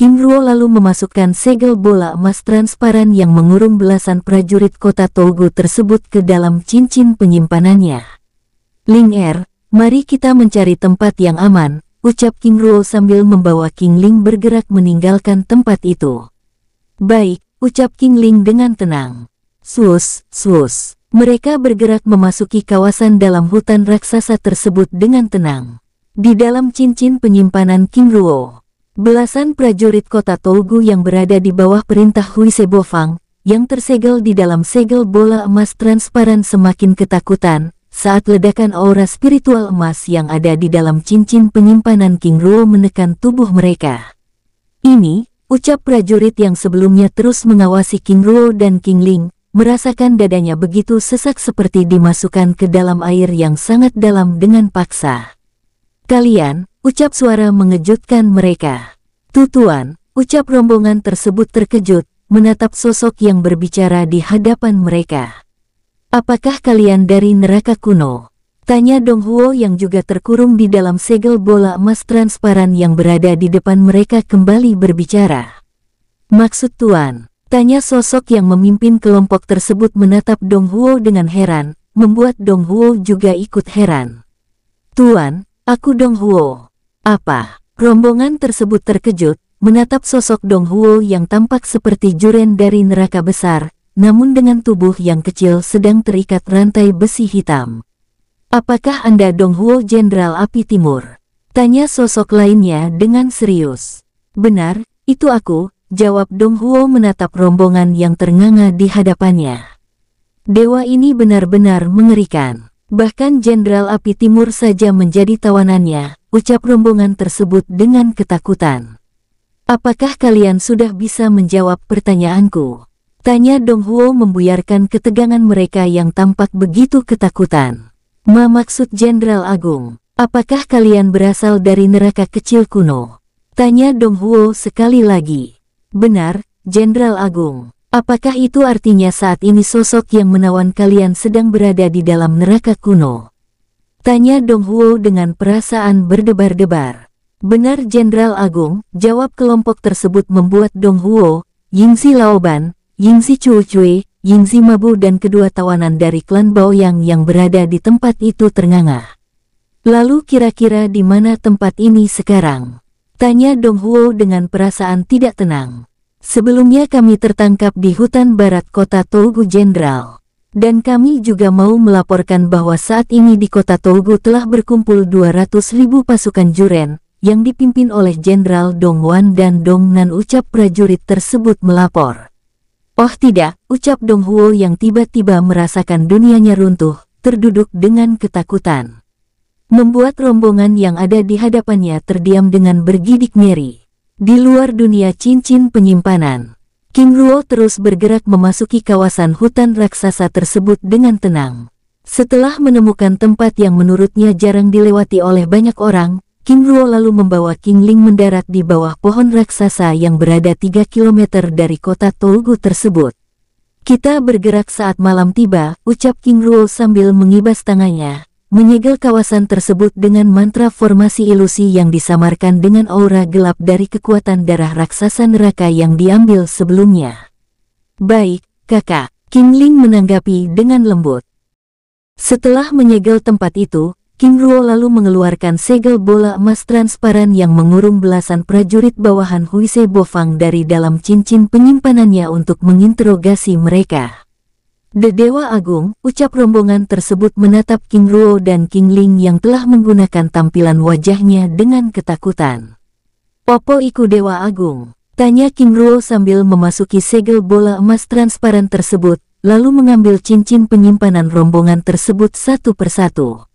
Kim Ruo lalu memasukkan segel bola emas transparan yang mengurung belasan prajurit kota Togo tersebut ke dalam cincin penyimpanannya. Ling Er, mari kita mencari tempat yang aman, ucap Kim Ruo sambil membawa King Ling bergerak meninggalkan tempat itu. Baik, ucap King Ling dengan tenang. Sus, sus. Mereka bergerak memasuki kawasan dalam hutan raksasa tersebut dengan tenang. Di dalam cincin penyimpanan King Ruo. Belasan prajurit kota Tolgu yang berada di bawah perintah Hui Sebofang yang tersegel di dalam segel bola emas transparan semakin ketakutan, saat ledakan aura spiritual emas yang ada di dalam cincin penyimpanan King Ruo menekan tubuh mereka. Ini, ucap prajurit yang sebelumnya terus mengawasi King Ruo dan King Ling, merasakan dadanya begitu sesak seperti dimasukkan ke dalam air yang sangat dalam dengan paksa. Kalian, ucap suara mengejutkan mereka. Tutuan, ucap rombongan tersebut terkejut, menatap sosok yang berbicara di hadapan mereka. Apakah kalian dari neraka kuno? Tanya Dong Huo yang juga terkurung di dalam segel bola emas transparan yang berada di depan mereka kembali berbicara. Maksud Tuan, tanya sosok yang memimpin kelompok tersebut menatap Dong Huo dengan heran, membuat Dong Huo juga ikut heran. Tuan, aku Dong Huo. Apa? Rombongan tersebut terkejut, menatap sosok Dong Huo yang tampak seperti juren dari neraka besar, namun dengan tubuh yang kecil sedang terikat rantai besi hitam. Apakah Anda Dong Huo Jenderal Api Timur? Tanya sosok lainnya dengan serius. Benar, itu aku, jawab Dong Huo menatap rombongan yang ternganga di hadapannya. Dewa ini benar-benar mengerikan. Bahkan Jenderal Api Timur saja menjadi tawanannya, ucap rombongan tersebut dengan ketakutan. Apakah kalian sudah bisa menjawab pertanyaanku? Tanya Dong Huo membuyarkan ketegangan mereka yang tampak begitu ketakutan. Ma maksud Jenderal Agung, apakah kalian berasal dari neraka kecil kuno? Tanya Dong Huo sekali lagi. Benar, Jenderal Agung. Apakah itu artinya saat ini sosok yang menawan kalian sedang berada di dalam neraka kuno? Tanya Dong Huo dengan perasaan berdebar-debar. Benar Jenderal Agung, jawab kelompok tersebut membuat Dong Huo, Yingzi Laoban, Yingzi Chu Yingzi Mabu dan kedua tawanan dari klan Baoyang yang berada di tempat itu ternganga. Lalu kira-kira di mana tempat ini sekarang? Tanya Dong Huo dengan perasaan tidak tenang. Sebelumnya kami tertangkap di hutan barat kota Togu Jenderal. Dan kami juga mau melaporkan bahwa saat ini di kota Togo telah berkumpul 200 ribu pasukan Juren, yang dipimpin oleh Jenderal Dong Wan dan Dong Nan. ucap prajurit tersebut melapor. Oh tidak, ucap Dong Huo yang tiba-tiba merasakan dunianya runtuh, terduduk dengan ketakutan. Membuat rombongan yang ada di hadapannya terdiam dengan bergidik nyeri. Di luar dunia cincin penyimpanan. King Ruo terus bergerak memasuki kawasan hutan raksasa tersebut dengan tenang. Setelah menemukan tempat yang menurutnya jarang dilewati oleh banyak orang, King Ruo lalu membawa King Ling mendarat di bawah pohon raksasa yang berada 3 km dari kota Tolgu tersebut. Kita bergerak saat malam tiba, ucap King Ruo sambil mengibas tangannya menyegel kawasan tersebut dengan mantra formasi ilusi yang disamarkan dengan aura gelap dari kekuatan darah raksasa neraka yang diambil sebelumnya. Baik, kakak, King Ling menanggapi dengan lembut. Setelah menyegel tempat itu, King Ruo lalu mengeluarkan segel bola emas transparan yang mengurung belasan prajurit bawahan Huise Bofang dari dalam cincin penyimpanannya untuk menginterogasi mereka. The Dewa Agung, ucap rombongan tersebut menatap King Ruo dan King Ling yang telah menggunakan tampilan wajahnya dengan ketakutan. Popo iku Dewa Agung? Tanya King Ruo sambil memasuki segel bola emas transparan tersebut, lalu mengambil cincin penyimpanan rombongan tersebut satu persatu.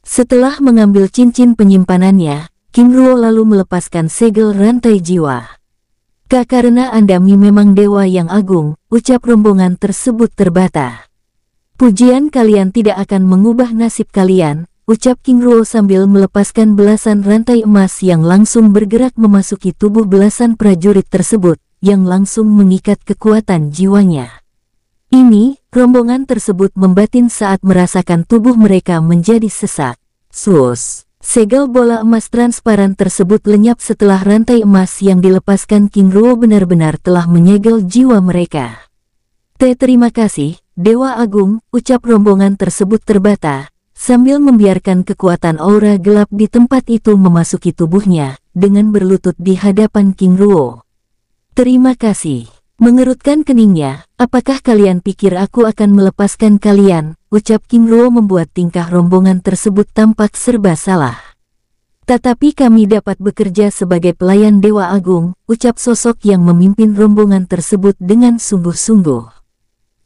Setelah mengambil cincin penyimpanannya, King Ruo lalu melepaskan segel rantai jiwa. Kak karena Andami memang dewa yang agung, ucap rombongan tersebut terbata. Pujian kalian tidak akan mengubah nasib kalian, ucap King Ruo sambil melepaskan belasan rantai emas yang langsung bergerak memasuki tubuh belasan prajurit tersebut, yang langsung mengikat kekuatan jiwanya. Ini, rombongan tersebut membatin saat merasakan tubuh mereka menjadi sesak. Sus. Segel bola emas transparan tersebut lenyap setelah rantai emas yang dilepaskan King Ruo benar-benar telah menyegel jiwa mereka. Te terima kasih, Dewa Agung, ucap rombongan tersebut terbata, sambil membiarkan kekuatan aura gelap di tempat itu memasuki tubuhnya, dengan berlutut di hadapan King Ruo. Terima kasih. Mengerutkan keningnya, apakah kalian pikir aku akan melepaskan kalian? Ucap Kim Ruo membuat tingkah rombongan tersebut tampak serba salah. Tetapi kami dapat bekerja sebagai pelayan Dewa Agung, ucap sosok yang memimpin rombongan tersebut dengan sungguh-sungguh.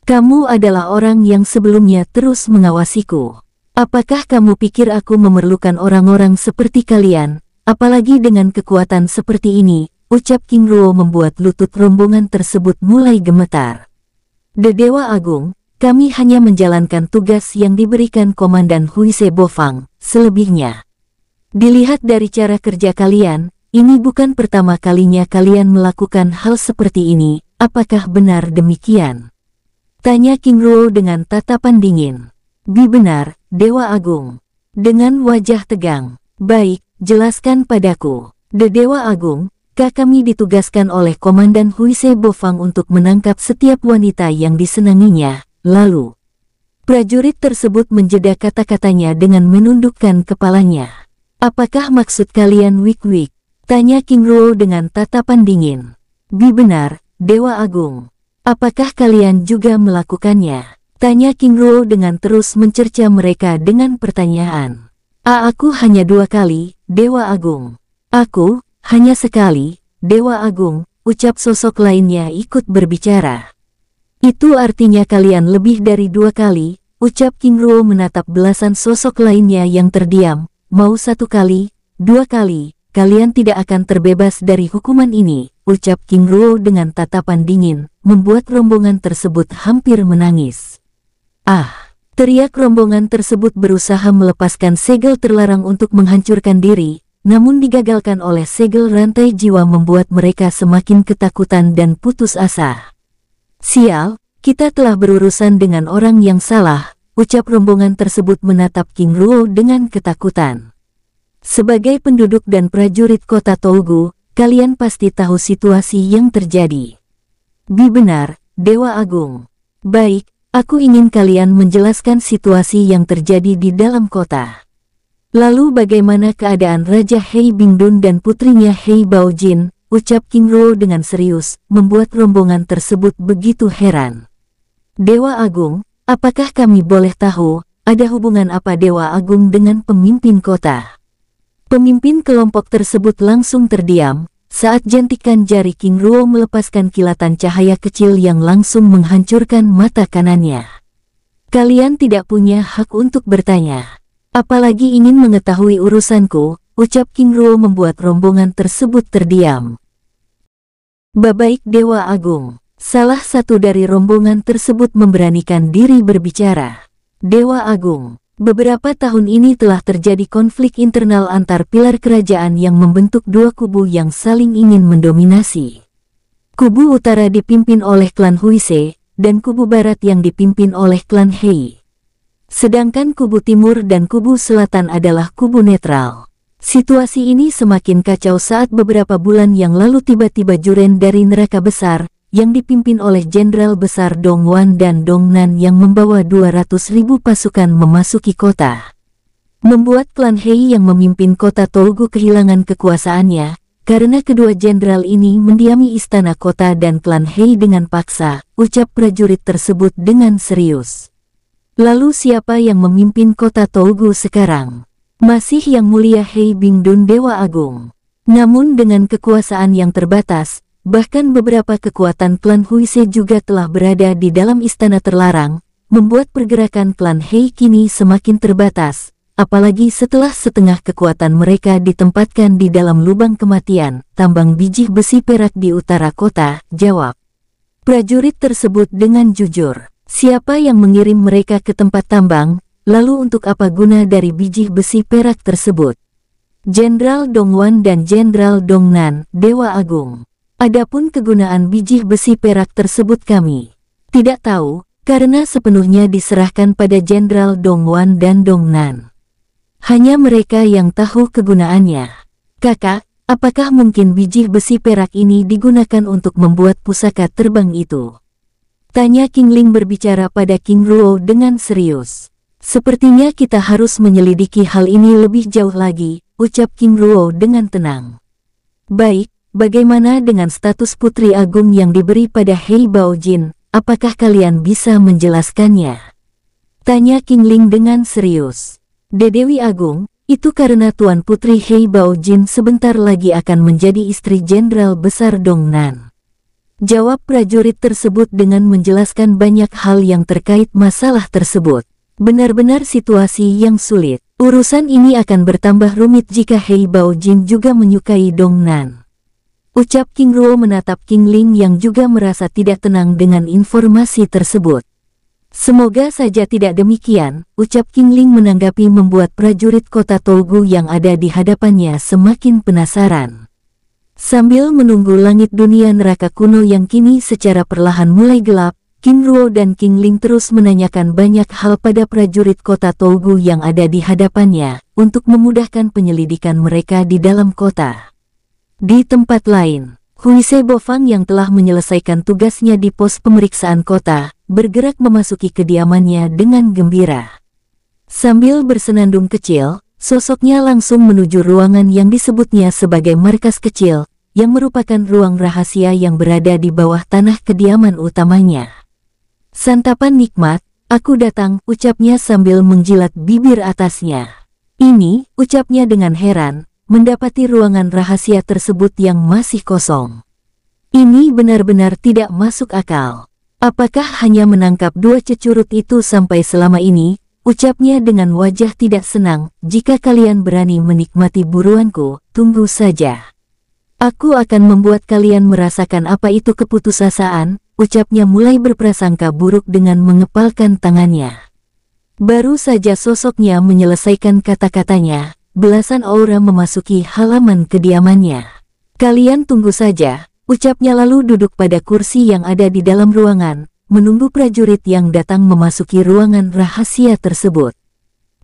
Kamu adalah orang yang sebelumnya terus mengawasiku. Apakah kamu pikir aku memerlukan orang-orang seperti kalian, apalagi dengan kekuatan seperti ini, ucap King Ruo membuat lutut rombongan tersebut mulai gemetar. Dewa Agung, kami hanya menjalankan tugas yang diberikan Komandan Huise Bofang, selebihnya. Dilihat dari cara kerja kalian, ini bukan pertama kalinya kalian melakukan hal seperti ini, apakah benar demikian? Tanya King Ruo dengan tatapan dingin. Bi benar, Dewa Agung. Dengan wajah tegang. Baik, jelaskan padaku. The Dewa Agung, ketika kami ditugaskan oleh Komandan Huise Bofang untuk menangkap setiap wanita yang disenanginya, lalu prajurit tersebut menjeda kata-katanya dengan menundukkan kepalanya. Apakah maksud kalian wik-wik? Tanya King Ruo dengan tatapan dingin. Bi benar, Dewa Agung. Apakah kalian juga melakukannya? Tanya King Ruo dengan terus mencerca mereka dengan pertanyaan. A aku hanya dua kali, Dewa Agung. Aku, hanya sekali, Dewa Agung, ucap sosok lainnya ikut berbicara. Itu artinya kalian lebih dari dua kali, ucap King Ruo menatap belasan sosok lainnya yang terdiam, mau satu kali, dua kali, kalian tidak akan terbebas dari hukuman ini, ucap King Ruo dengan tatapan dingin, membuat rombongan tersebut hampir menangis. Ah, teriak rombongan tersebut berusaha melepaskan segel terlarang untuk menghancurkan diri, namun digagalkan oleh segel rantai jiwa membuat mereka semakin ketakutan dan putus asa. Sial, kita telah berurusan dengan orang yang salah, ucap rombongan tersebut menatap King Ruo dengan ketakutan. Sebagai penduduk dan prajurit kota Tolgu, kalian pasti tahu situasi yang terjadi. Bi benar, Dewa Agung. Baik, aku ingin kalian menjelaskan situasi yang terjadi di dalam kota. Lalu bagaimana keadaan Raja Hei Bingdun dan putrinya Hei Bao Jin? Ucap King Ruo dengan serius, membuat rombongan tersebut begitu heran. Dewa Agung, apakah kami boleh tahu, ada hubungan apa Dewa Agung dengan pemimpin kota? Pemimpin kelompok tersebut langsung terdiam, saat jentikan jari King Ruo melepaskan kilatan cahaya kecil yang langsung menghancurkan mata kanannya. Kalian tidak punya hak untuk bertanya. Apalagi ingin mengetahui urusanku, ucap King Ruo membuat rombongan tersebut terdiam. Babaik Dewa Agung, salah satu dari rombongan tersebut memberanikan diri berbicara. Dewa Agung, beberapa tahun ini telah terjadi konflik internal antar pilar kerajaan yang membentuk dua kubu yang saling ingin mendominasi. Kubu utara dipimpin oleh klan Huise, dan kubu barat yang dipimpin oleh klan Hei. Sedangkan kubu timur dan kubu selatan adalah kubu netral. Situasi ini semakin kacau saat beberapa bulan yang lalu tiba-tiba Juren dari neraka besar, yang dipimpin oleh Jenderal Besar Dong Wan dan Dong Nan yang membawa 200 ribu pasukan memasuki kota. Membuat klan Hei yang memimpin kota Tolgu kehilangan kekuasaannya, karena kedua jenderal ini mendiami istana kota dan klan Hei dengan paksa, ucap prajurit tersebut dengan serius. Lalu siapa yang memimpin kota Togu sekarang? Masih yang mulia Hei Bingdun Dewa Agung. Namun dengan kekuasaan yang terbatas, bahkan beberapa kekuatan klan Huise juga telah berada di dalam istana terlarang, membuat pergerakan klan Hei kini semakin terbatas, apalagi setelah setengah kekuatan mereka ditempatkan di dalam lubang kematian, tambang biji besi perak di utara kota, jawab. Prajurit tersebut dengan jujur. Siapa yang mengirim mereka ke tempat tambang, lalu untuk apa guna dari biji besi perak tersebut? Jenderal Dongwan dan Jenderal Dongnan, Dewa Agung. Adapun kegunaan biji besi perak tersebut kami tidak tahu, karena sepenuhnya diserahkan pada Jenderal Dongwan dan Dongnan. Hanya mereka yang tahu kegunaannya. Kakak, apakah mungkin biji besi perak ini digunakan untuk membuat pusaka terbang itu? Tanya King Ling berbicara pada King Ruo dengan serius. Sepertinya kita harus menyelidiki hal ini lebih jauh lagi, ucap King Ruo dengan tenang. Baik, bagaimana dengan status Putri Agung yang diberi pada Hei Bao Jin, apakah kalian bisa menjelaskannya? Tanya King Ling dengan serius. Dedewi Agung, itu karena Tuan Putri Hei Bao Jin sebentar lagi akan menjadi istri Jenderal Besar Dong Nan. Jawab prajurit tersebut dengan menjelaskan banyak hal yang terkait masalah tersebut. Benar-benar situasi yang sulit. Urusan ini akan bertambah rumit jika Hei Bao Jin juga menyukai Dong Nan. Ucap King Ruo menatap King Ling yang juga merasa tidak tenang dengan informasi tersebut. Semoga saja tidak demikian, ucap King Ling menanggapi membuat prajurit kota Tolgu yang ada di hadapannya semakin penasaran. Sambil menunggu langit dunia neraka kuno yang kini secara perlahan mulai gelap, King Ruo dan King Ling terus menanyakan banyak hal pada prajurit kota Togu yang ada di hadapannya, untuk memudahkan penyelidikan mereka di dalam kota. Di tempat lain, Huise Bofang yang telah menyelesaikan tugasnya di pos pemeriksaan kota, bergerak memasuki kediamannya dengan gembira. Sambil bersenandung kecil, Sosoknya langsung menuju ruangan yang disebutnya sebagai markas kecil, yang merupakan ruang rahasia yang berada di bawah tanah kediaman utamanya. Santapan nikmat, aku datang, ucapnya sambil menjilat bibir atasnya. Ini, ucapnya dengan heran, mendapati ruangan rahasia tersebut yang masih kosong. Ini benar-benar tidak masuk akal. Apakah hanya menangkap dua cecurut itu sampai selama ini, Ucapnya dengan wajah tidak senang, jika kalian berani menikmati buruanku, tunggu saja. Aku akan membuat kalian merasakan apa itu keputusasaan, ucapnya mulai berprasangka buruk dengan mengepalkan tangannya. Baru saja sosoknya menyelesaikan kata-katanya, belasan aura memasuki halaman kediamannya. Kalian tunggu saja, ucapnya lalu duduk pada kursi yang ada di dalam ruangan, menunggu prajurit yang datang memasuki ruangan rahasia tersebut.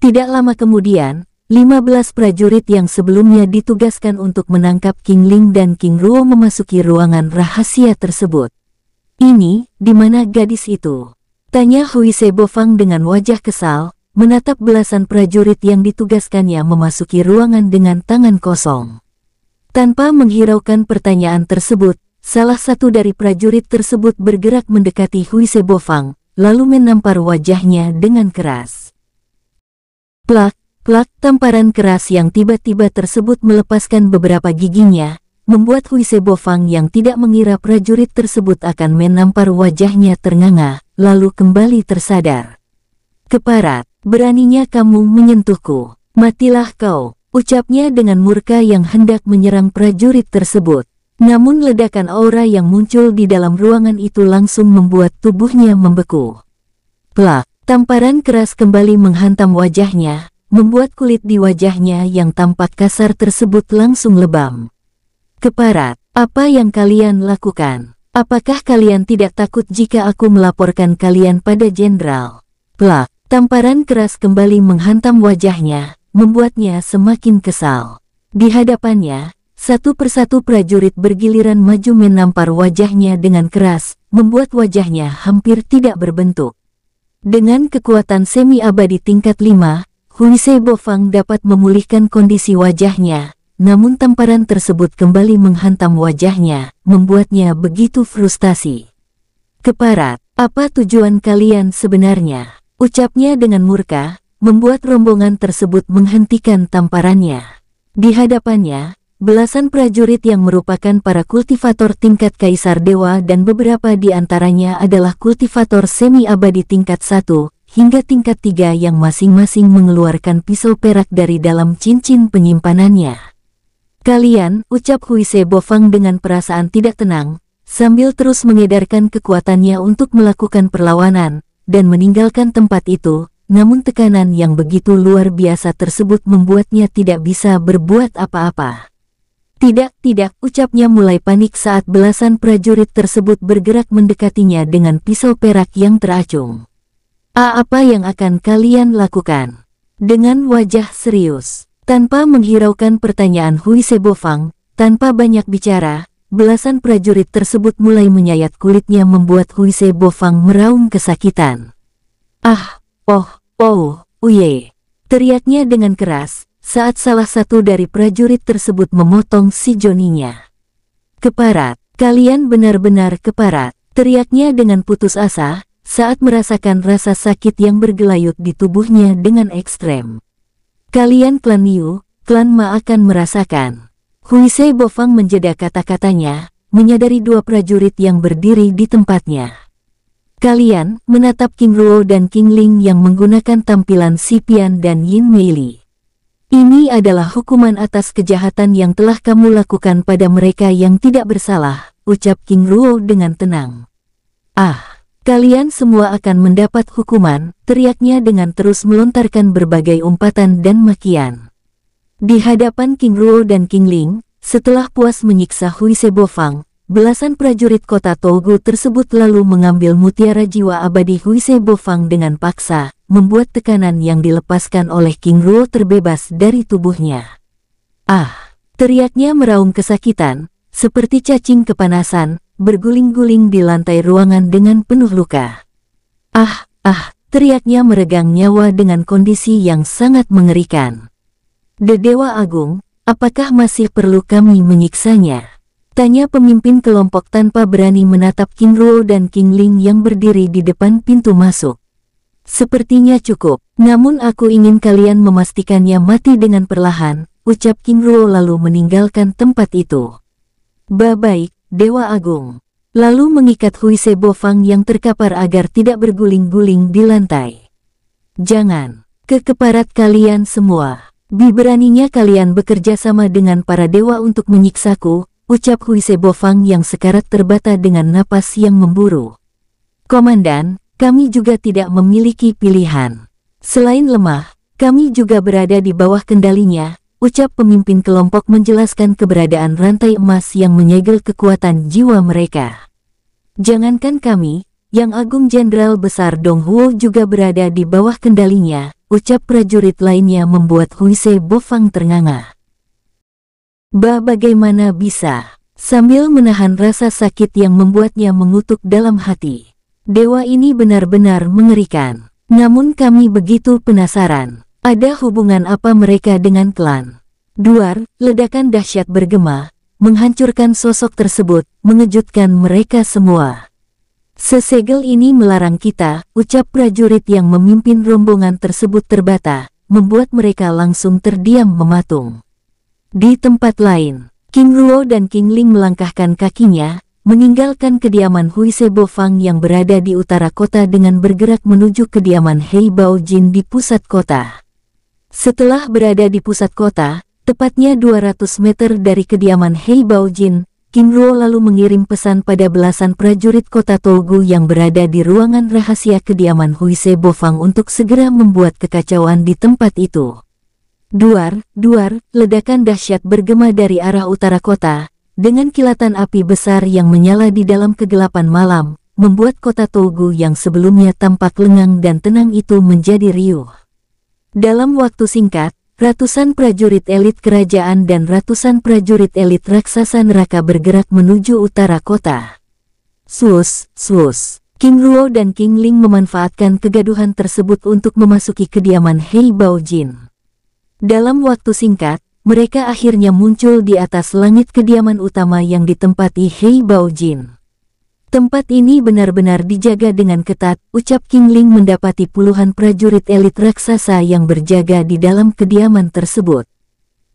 Tidak lama kemudian, 15 prajurit yang sebelumnya ditugaskan untuk menangkap King Ling dan King Ruo memasuki ruangan rahasia tersebut. Ini, di mana gadis itu? Tanya Hui Sebofang dengan wajah kesal, menatap belasan prajurit yang ditugaskannya memasuki ruangan dengan tangan kosong. Tanpa menghiraukan pertanyaan tersebut, Salah satu dari prajurit tersebut bergerak mendekati Hui Sebofang, lalu menampar wajahnya dengan keras. Plak, plak tamparan keras yang tiba-tiba tersebut melepaskan beberapa giginya, membuat Hui Sebofang yang tidak mengira prajurit tersebut akan menampar wajahnya ternganga, lalu kembali tersadar. Keparat, beraninya kamu menyentuhku, matilah kau, ucapnya dengan murka yang hendak menyerang prajurit tersebut. Namun ledakan aura yang muncul di dalam ruangan itu langsung membuat tubuhnya membeku. Plak, tamparan keras kembali menghantam wajahnya, membuat kulit di wajahnya yang tampak kasar tersebut langsung lebam. Keparat, apa yang kalian lakukan? Apakah kalian tidak takut jika aku melaporkan kalian pada jenderal? Plak, tamparan keras kembali menghantam wajahnya, membuatnya semakin kesal. Di hadapannya, satu persatu prajurit bergiliran maju menampar wajahnya dengan keras, membuat wajahnya hampir tidak berbentuk. Dengan kekuatan semi abadi tingkat 5, Huisei Bofang dapat memulihkan kondisi wajahnya, namun tamparan tersebut kembali menghantam wajahnya, membuatnya begitu frustasi. Keparat, apa tujuan kalian sebenarnya? Ucapnya dengan murka, membuat rombongan tersebut menghentikan tamparannya. Di hadapannya, Belasan prajurit yang merupakan para kultivator tingkat Kaisar Dewa dan beberapa di antaranya adalah kultivator semi-abadi tingkat 1 hingga tingkat 3 yang masing-masing mengeluarkan pisau perak dari dalam cincin penyimpanannya. Kalian, ucap Huise Bofang dengan perasaan tidak tenang, sambil terus mengedarkan kekuatannya untuk melakukan perlawanan, dan meninggalkan tempat itu, namun tekanan yang begitu luar biasa tersebut membuatnya tidak bisa berbuat apa-apa. Tidak, tidak, ucapnya mulai panik saat belasan prajurit tersebut bergerak mendekatinya dengan pisau perak yang teracung. A apa yang akan kalian lakukan? Dengan wajah serius, tanpa menghiraukan pertanyaan Hui Sebofang, tanpa banyak bicara, belasan prajurit tersebut mulai menyayat kulitnya membuat Hui Sebofang meraung kesakitan. Ah, oh, oh, uye, teriaknya dengan keras, saat salah satu dari prajurit tersebut memotong si Joninya. Keparat, kalian benar-benar keparat, teriaknya dengan putus asa, saat merasakan rasa sakit yang bergelayut di tubuhnya dengan ekstrem. Kalian klan Yu, klan Ma akan merasakan. Huisei Bofang menjeda kata-katanya, menyadari dua prajurit yang berdiri di tempatnya. Kalian menatap King Ruo dan King Ling yang menggunakan tampilan Sipian dan Yin Meili. Ini adalah hukuman atas kejahatan yang telah kamu lakukan pada mereka yang tidak bersalah, ucap King Ruo dengan tenang. Ah, kalian semua akan mendapat hukuman, teriaknya dengan terus melontarkan berbagai umpatan dan makian. Di hadapan King Ruo dan King Ling, setelah puas menyiksa Hui Sebofang, belasan prajurit kota Togu tersebut lalu mengambil mutiara jiwa abadi Hui Sebofang dengan paksa, membuat tekanan yang dilepaskan oleh King Ruo terbebas dari tubuhnya. Ah! Teriaknya meraung kesakitan, seperti cacing kepanasan, berguling-guling di lantai ruangan dengan penuh luka. Ah, ah, teriaknya meregang nyawa dengan kondisi yang sangat mengerikan. Dewa Agung, apakah masih perlu kami menyiksanya? Tanya pemimpin kelompok tanpa berani menatap King Ruo dan King Ling yang berdiri di depan pintu masuk. Sepertinya cukup, namun aku ingin kalian memastikannya mati dengan perlahan, ucap King Ruo lalu meninggalkan tempat itu. Baik, Dewa Agung. Lalu mengikat Hui Sebo Fang yang terkapar agar tidak berguling-guling di lantai. Jangan, kekeparat kalian semua. Bi beraninya kalian bekerja sama dengan para dewa untuk menyiksaku, ucap Hui Sebo Fang yang sekarat terbata dengan napas yang memburu. Komandan, kami juga tidak memiliki pilihan. Selain lemah, kami juga berada di bawah kendalinya, ucap pemimpin kelompok menjelaskan keberadaan rantai emas yang menyegel kekuatan jiwa mereka. Jangankan kami, yang Agung Jenderal Besar Dong Huo juga berada di bawah kendalinya, ucap prajurit lainnya membuat Huise Bofang ternganga. Bah bagaimana bisa, sambil menahan rasa sakit yang membuatnya mengutuk dalam hati. Dewa ini benar-benar mengerikan. Namun kami begitu penasaran. Ada hubungan apa mereka dengan klan? Duar, ledakan dahsyat bergema, menghancurkan sosok tersebut, mengejutkan mereka semua. Sesegel ini melarang kita, ucap prajurit yang memimpin rombongan tersebut terbata, membuat mereka langsung terdiam mematung. Di tempat lain, King Luo dan King Ling melangkahkan kakinya, meninggalkan kediaman Hui Sebo Fang yang berada di utara kota dengan bergerak menuju kediaman Hei Bao Jin di pusat kota. Setelah berada di pusat kota, tepatnya 200 meter dari kediaman Hei Bao Jin, Kim Ruo lalu mengirim pesan pada belasan prajurit kota Togu yang berada di ruangan rahasia kediaman Hui Sebo Fang untuk segera membuat kekacauan di tempat itu. Duar, duar, ledakan dahsyat bergema dari arah utara kota, dengan kilatan api besar yang menyala di dalam kegelapan malam, membuat kota Togu yang sebelumnya tampak lengang dan tenang itu menjadi riuh. Dalam waktu singkat, ratusan prajurit elit kerajaan dan ratusan prajurit elit raksasa neraka bergerak menuju utara kota. Sus, sus. King Ruo dan King Ling memanfaatkan kegaduhan tersebut untuk memasuki kediaman Hei Bao Jin. Dalam waktu singkat, mereka akhirnya muncul di atas langit kediaman utama yang ditempati Hei Bao Jin. Tempat ini benar-benar dijaga dengan ketat, ucap King Ling mendapati puluhan prajurit elit raksasa yang berjaga di dalam kediaman tersebut.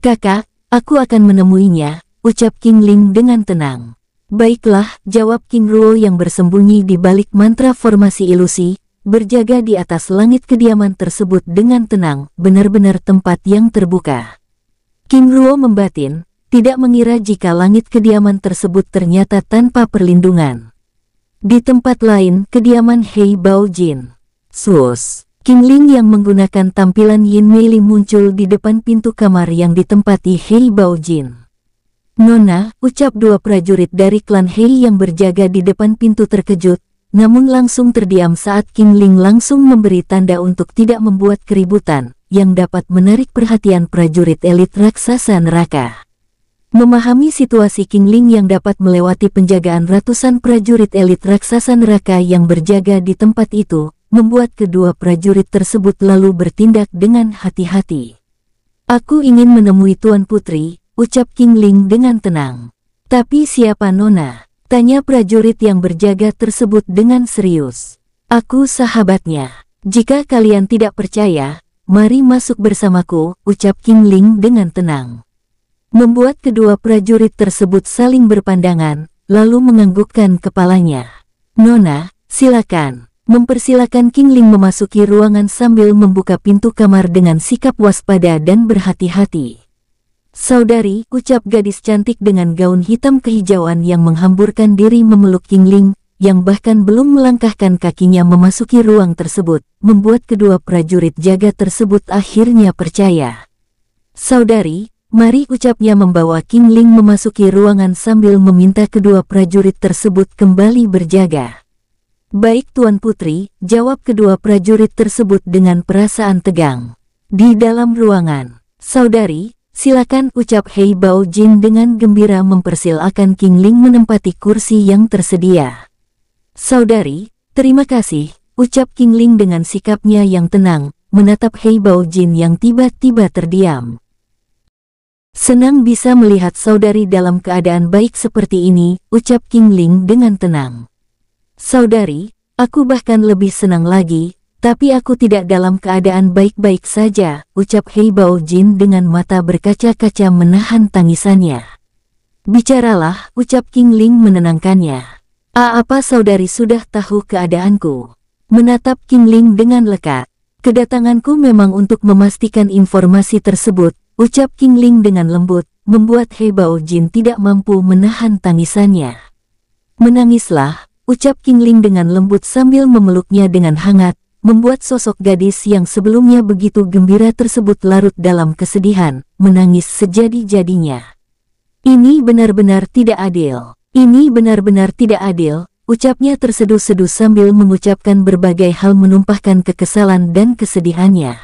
Kakak, aku akan menemuinya, ucap King Ling dengan tenang. Baiklah, jawab King Ruo yang bersembunyi di balik mantra formasi ilusi, berjaga di atas langit kediaman tersebut dengan tenang, benar-benar tempat yang terbuka. King Ruo membatin, tidak mengira jika langit kediaman tersebut ternyata tanpa perlindungan. Di tempat lain, kediaman Hei Bao Jin. Suos, King Ling yang menggunakan tampilan Yin Meili muncul di depan pintu kamar yang ditempati Hei Bao Jin. Nona, ucap dua prajurit dari klan Hei yang berjaga di depan pintu terkejut, namun langsung terdiam saat King Ling langsung memberi tanda untuk tidak membuat keributan, yang dapat menarik perhatian prajurit elit raksasa neraka. Memahami situasi King Ling yang dapat melewati penjagaan ratusan prajurit elit raksasa neraka yang berjaga di tempat itu, membuat kedua prajurit tersebut lalu bertindak dengan hati-hati. Aku ingin menemui Tuan Putri, ucap King Ling dengan tenang. Tapi siapa Nona? Tanya prajurit yang berjaga tersebut dengan serius. Aku sahabatnya. Jika kalian tidak percaya, Mari masuk bersamaku, ucap King Ling dengan tenang. Membuat kedua prajurit tersebut saling berpandangan, lalu menganggukkan kepalanya. Nona, silakan. Mempersilakan King Ling memasuki ruangan sambil membuka pintu kamar dengan sikap waspada dan berhati-hati. Saudari, ucap gadis cantik dengan gaun hitam kehijauan yang menghamburkan diri memeluk King Ling, yang bahkan belum melangkahkan kakinya memasuki ruang tersebut, membuat kedua prajurit jaga tersebut akhirnya percaya. Saudari, mari ucapnya membawa King Ling memasuki ruangan sambil meminta kedua prajurit tersebut kembali berjaga. Baik Tuan Putri, jawab kedua prajurit tersebut dengan perasaan tegang. Di dalam ruangan, saudari, silakan ucap Hei Bao Jin dengan gembira mempersilakan King Ling menempati kursi yang tersedia. Saudari, terima kasih, ucap King Ling dengan sikapnya yang tenang, menatap Hei Bao Jin yang tiba-tiba terdiam. Senang bisa melihat saudari dalam keadaan baik seperti ini, ucap King Ling dengan tenang. Saudari, aku bahkan lebih senang lagi, tapi aku tidak dalam keadaan baik-baik saja, ucap Hei Bao Jin dengan mata berkaca-kaca menahan tangisannya. Bicaralah, ucap King Ling menenangkannya apa saudari sudah tahu keadaanku? Menatap Ling dengan lekat. Kedatanganku memang untuk memastikan informasi tersebut, ucap Ling dengan lembut, membuat He Bao Jin tidak mampu menahan tangisannya. Menangislah, ucap Ling dengan lembut sambil memeluknya dengan hangat, membuat sosok gadis yang sebelumnya begitu gembira tersebut larut dalam kesedihan, menangis sejadi-jadinya. Ini benar-benar tidak adil. Ini benar-benar tidak adil, ucapnya terseduh-seduh sambil mengucapkan berbagai hal menumpahkan kekesalan dan kesedihannya.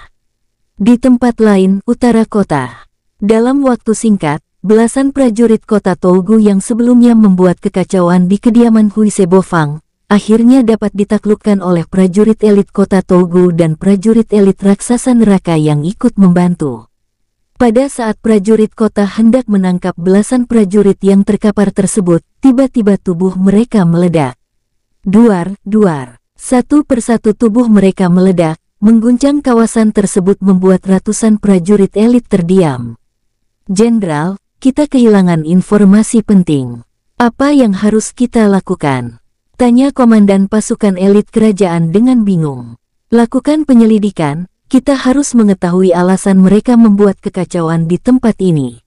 Di tempat lain, utara kota. Dalam waktu singkat, belasan prajurit kota Togu yang sebelumnya membuat kekacauan di kediaman Huisebo Fang, akhirnya dapat ditaklukkan oleh prajurit elit kota Togu dan prajurit elit raksasa neraka yang ikut membantu. Pada saat prajurit kota hendak menangkap belasan prajurit yang terkapar tersebut, tiba-tiba tubuh mereka meledak. Duar, duar. Satu persatu tubuh mereka meledak, mengguncang kawasan tersebut membuat ratusan prajurit elit terdiam. Jenderal, kita kehilangan informasi penting. Apa yang harus kita lakukan? Tanya komandan pasukan elit kerajaan dengan bingung. Lakukan penyelidikan, kita harus mengetahui alasan mereka membuat kekacauan di tempat ini.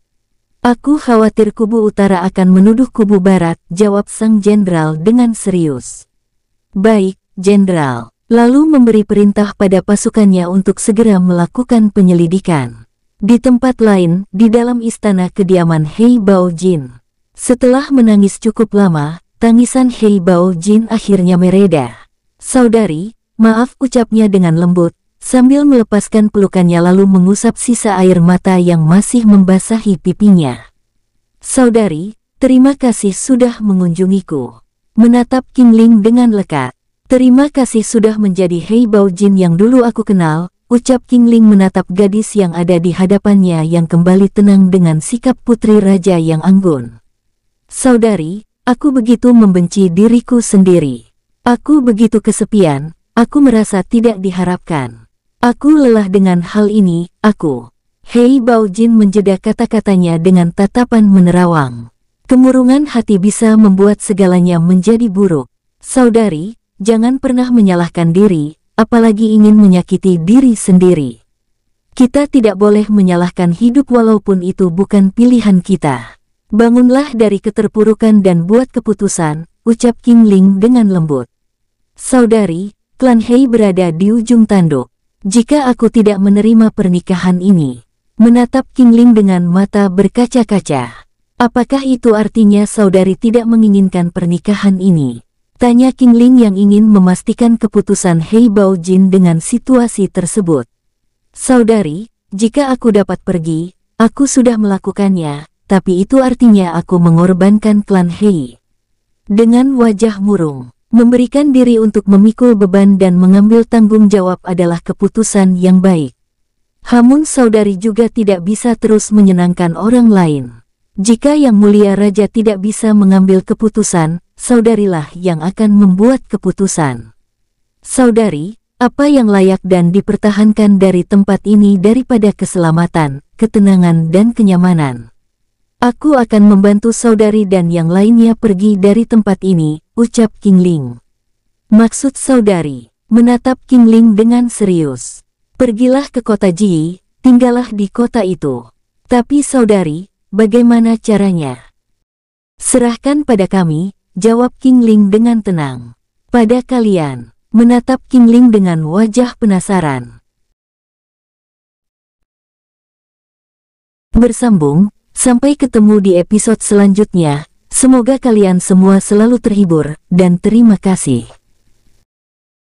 Aku khawatir kubu utara akan menuduh kubu barat, jawab sang jenderal dengan serius. Baik, jenderal. Lalu memberi perintah pada pasukannya untuk segera melakukan penyelidikan. Di tempat lain, di dalam istana kediaman Hei Bao Jin. Setelah menangis cukup lama, tangisan Hei Bao Jin akhirnya mereda. Saudari, maaf ucapnya dengan lembut, sambil melepaskan pelukannya lalu mengusap sisa air mata yang masih membasahi pipinya. Saudari, terima kasih sudah mengunjungiku. Menatap Ling dengan lekat. Terima kasih sudah menjadi Hei Bao Jin yang dulu aku kenal, ucap King Ling menatap gadis yang ada di hadapannya yang kembali tenang dengan sikap putri raja yang anggun. Saudari, aku begitu membenci diriku sendiri. Aku begitu kesepian, aku merasa tidak diharapkan. Aku lelah dengan hal ini, aku. Hei Bao Jin menjeda kata-katanya dengan tatapan menerawang. Kemurungan hati bisa membuat segalanya menjadi buruk. Saudari, jangan pernah menyalahkan diri, apalagi ingin menyakiti diri sendiri. Kita tidak boleh menyalahkan hidup walaupun itu bukan pilihan kita. Bangunlah dari keterpurukan dan buat keputusan, ucap King Ling dengan lembut. Saudari, klan Hei berada di ujung tanduk. Jika aku tidak menerima pernikahan ini, menatap Kingling dengan mata berkaca-kaca. Apakah itu artinya saudari tidak menginginkan pernikahan ini? Tanya Kingling yang ingin memastikan keputusan Hei Bao Jin dengan situasi tersebut. Saudari, jika aku dapat pergi, aku sudah melakukannya, tapi itu artinya aku mengorbankan klan Hei. Dengan wajah murung, Memberikan diri untuk memikul beban dan mengambil tanggung jawab adalah keputusan yang baik. Hamun saudari juga tidak bisa terus menyenangkan orang lain. Jika Yang Mulia Raja tidak bisa mengambil keputusan, saudarilah yang akan membuat keputusan. Saudari, apa yang layak dan dipertahankan dari tempat ini daripada keselamatan, ketenangan dan kenyamanan. Aku akan membantu saudari dan yang lainnya pergi dari tempat ini, ucap King Ling. Maksud saudari, menatap King Ling dengan serius. Pergilah ke kota Ji, tinggallah di kota itu. Tapi saudari, bagaimana caranya? Serahkan pada kami, jawab King Ling dengan tenang. Pada kalian, menatap King Ling dengan wajah penasaran. Bersambung, Sampai ketemu di episode selanjutnya, semoga kalian semua selalu terhibur, dan terima kasih.